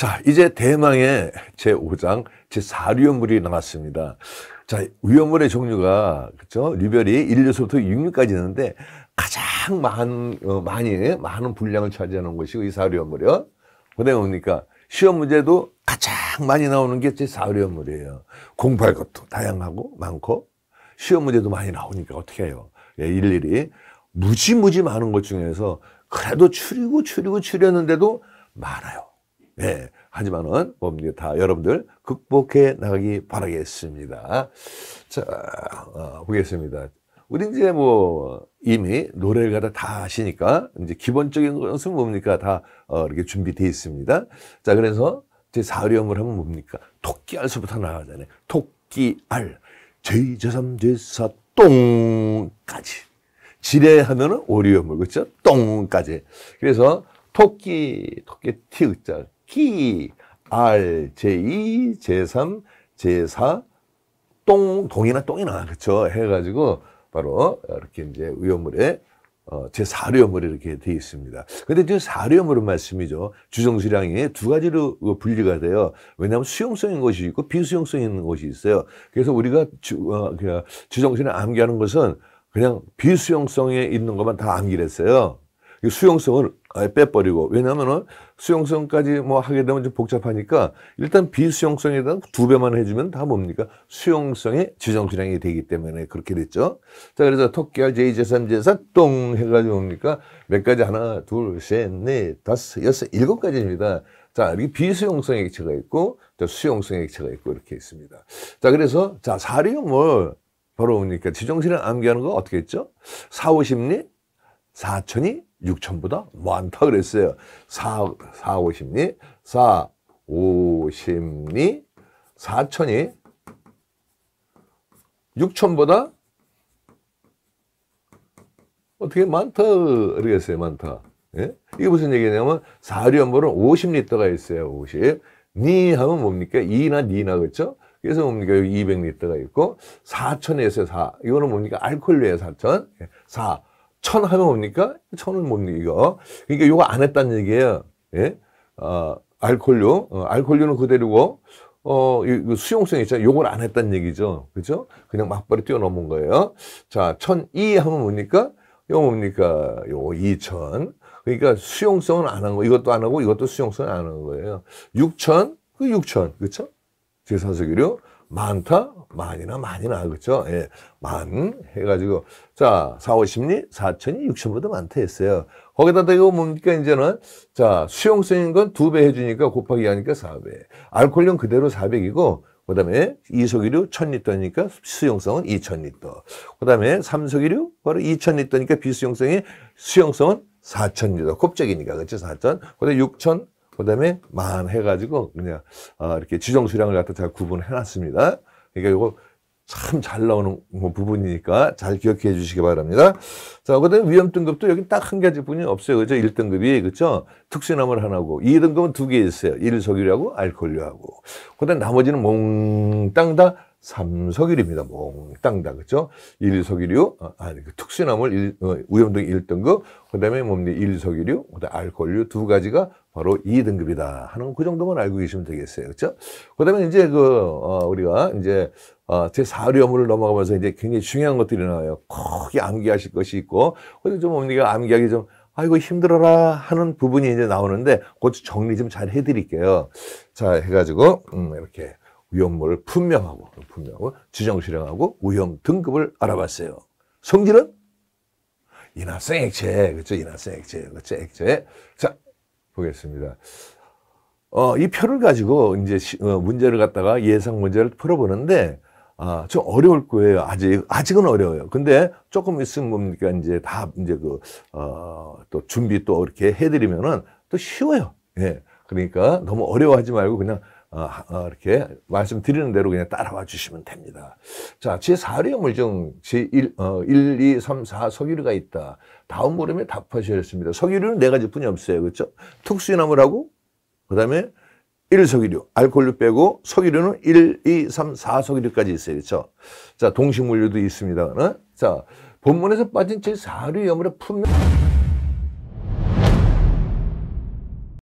자, 이제 대망의 제5장 제4류연물이 나왔습니다. 자, 위험물의 종류가 그렇죠? 리별이 1류서부터 6류까지 있는데 가장 많은 어, 많이 많은 분량을 차지하는 것이 이4류연물이요 그다음에 뭡니까? 시험 문제도 가장 많이 나오는 게 제4류연물이에요. 공부할 것도 다양하고 많고 시험 문제도 많이 나오니까 어떻게 해요? 예, 일일이 무지무지 많은 것 중에서 그래도 추리고 추리고 추렸는데도 많아요. 네, 하지만은 뭡니까 다 여러분들 극복해 나가기 바라겠습니다. 자 어, 보겠습니다. 우리 이제 뭐 이미 노래를 다 아시니까 이제 기본적인 것은 뭡니까 다 어, 이렇게 준비돼 있습니다. 자 그래서 제 사령을 하면 뭡니까 토끼알서부터 나가잖아요. 토끼알 제이제삼 제사 똥까지 지뢰하면은 오리음을 그죠 똥까지 그래서 토끼 토끼 티자 기, 알, 제이, 제삼, 제사, 똥, 동이나 똥이나, 그쵸? 해가지고, 바로, 이렇게 이제 의원물에, 어, 제사염물이 이렇게 되어 있습니다. 근데 지금 사료물은 말씀이죠. 주정수량이 두 가지로 분리가 돼요. 왜냐하면 수용성인 것이 있고 비수용성인 것이 있어요. 그래서 우리가 주, 어, 그러니까 주정수량 암기하는 것은 그냥 비수용성에 있는 것만 다 암기를 했어요. 수용성을 아예 빼버리고 왜냐면은 수용성까지 뭐 하게 되면 좀 복잡하니까 일단 비수용성에다 두 배만 해주면 다 뭡니까 수용성의 지정수량이 되기 때문에 그렇게 됐죠 자 그래서 토끼와 제이제삼제사똥 해가지고 뭡니까 몇 가지 하나 둘 셋 넷 다섯 여섯 일곱 가지입니다 자 이게 비수용성 액체가 있고 자, 수용성 액체가 있고 이렇게 있습니다 자 그래서 자 사리움을 바로 뭡니까 지정수량 암기하는 거 어떻게 했죠 사오십리 사천이 6천보다 많다 그랬어요. 4, 4 50리, 4, 50리, 4천이 6천보다 어떻게 많다 그러겠어요. 많다. 예? 이게 무슨 얘기냐면 사류연보는 50리터가 있어요. 50. 니 하면 뭡니까? 2나 니나 그렇죠? 그래서 뭡니까? 200리터가 있고 4천에 있어요. 4. 이거는 뭡니까? 알코류예요 4천. 4. 예. 천 하면 뭡니까? 천은 뭡니까? 그러니까 요거 안 했다는 얘기예요. 예? 아, 어, 알콜류, 어, 알콜류는 그대로고, 어, 이, 그 수용성 있잖아요. 요걸 안 했다는 얘기죠. 그죠? 그냥 맞벌이 뛰어넘은 거예요. 자, 천이 하면 뭡니까? 요 뭡니까? 요 이천. 그러니까 수용성은 안 한 거. 이것도 안 하고 이것도 수용성은 안 한 거예요. 육천, 그 육천. 그쵸? 제사석이류. 많다? 많이나 많이나 그렇죠? 예, 만 해가지고 자 450리 4천이 6천보다 많다 했어요 거기다 이거 뭡니까 이제는 자 수용성인 건 두 배 해주니까 곱하기 하니까 4배 알코올용 그대로 400이고 그 다음에 이석이류 1000리터니까 수용성은 2000리터 그 다음에 삼석이류 바로 2000리터니까 비수용성이 수용성은 4000리터 곱적이니까 그렇죠 4000 그다음에 6000 그다음에 만 해가지고 그냥 아, 이렇게 지정 수량을 갖다 제가 구분해 놨습니다. 그러니까 이거 참 잘 나오는 뭐 부분이니까 잘 기억해 주시기 바랍니다. 자, 그다음에 위험 등급도 여기 딱 한 가지뿐이 없어요. 그죠? 1등급이 그죠? 특수나물 하나고 2등급은 두 개 있어요. 일석유하고 알코올류하고. 그다음 나머지는 몽땅 다 삼석일입니다. 몽땅 뭐, 다. 그죠? 일석일류, 어, 아그 특수나물 일, 어, 우염등 1등급, 그 다음에 뭡니 일석일류, 그 다음에 알콜류 두 가지가 바로 2등급이다. 하는 그 정도만 알고 계시면 되겠어요. 그죠? 그 다음에 이제 그, 어, 우리가 이제, 어, 제4류염을 넘어가면서 이제 굉장히 중요한 것들이 나와요. 크게 암기하실 것이 있고, 그래서 좀우니가 암기하기 좀, 아이고 힘들어라 하는 부분이 이제 나오는데, 그것 정리 좀 잘 해드릴게요. 자, 해가지고, 음, 이렇게. 위험을 물 분명하고 분명하고 지정 실행하고 위험 등급을 알아봤어요. 성질은 인화성 액체 그렇죠? 인화성 액체 그렇죠? 액체 자 보겠습니다. 어, 이 표를 가지고 이제 시, 어, 문제를 갖다가 예상 문제를 풀어보는데 아, 좀 어려울 거예요. 아직 아직은 어려워요. 근데 조금 있으면 뭡니까 이제 다 이제 그또 어, 준비 또 이렇게 해드리면은 또 쉬워요. 예. 그러니까 너무 어려워하지 말고 그냥 어, 어, 이렇게 말씀드리는 대로 그냥 따라와 주시면 됩니다. 자, 제4류 물증, 제1, 어, 1, 2, 3, 4 석유류가 있다. 다음 물음에 답하셔야겠습니다. 석유류는 네 가지뿐이 없어요. 그렇죠? 특수인나물하고 그다음에 1 석유류, 알코올류 빼고 석유류는 1, 2, 3, 4 석유류까지 있어요. 그렇죠? 자, 동식물류도 있습니다. 어? 자, 본문에서 빠진 제4류 염물의 품면